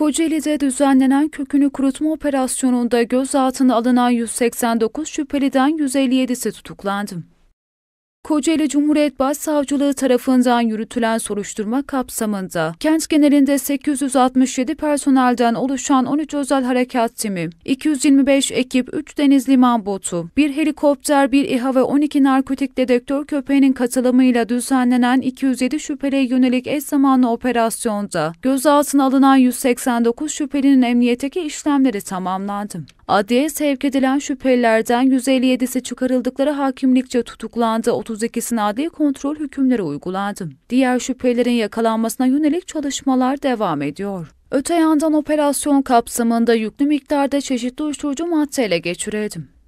Kocaeli'de düzenlenen kökünü kurutma operasyonunda gözaltına alınan 189 şüpheliden 157'si tutuklandı. Kocaeli Cumhuriyet Başsavcılığı tarafından yürütülen soruşturma kapsamında kent genelinde 867 personelden oluşan 13 özel harekat timi, 225 ekip, 3 deniz liman botu, 1 helikopter, 1 İHA ve 12 narkotik dedektör köpeğinin katılımıyla düzenlenen 207 şüpheliye yönelik eş zamanlı operasyonda gözaltına alınan 189 şüphelinin emniyetteki işlemleri tamamlandı. Adliyeye sevk edilen şüphelilerden 157'si çıkarıldıkları hakimlikçe tutuklandı, 30 32'sine adli kontrol hükümleri uygulandı. Diğer şüphelerin yakalanmasına yönelik çalışmalar devam ediyor. Öte yandan operasyon kapsamında yüklü miktarda çeşitli uyuşturucu maddeyle geçirildi.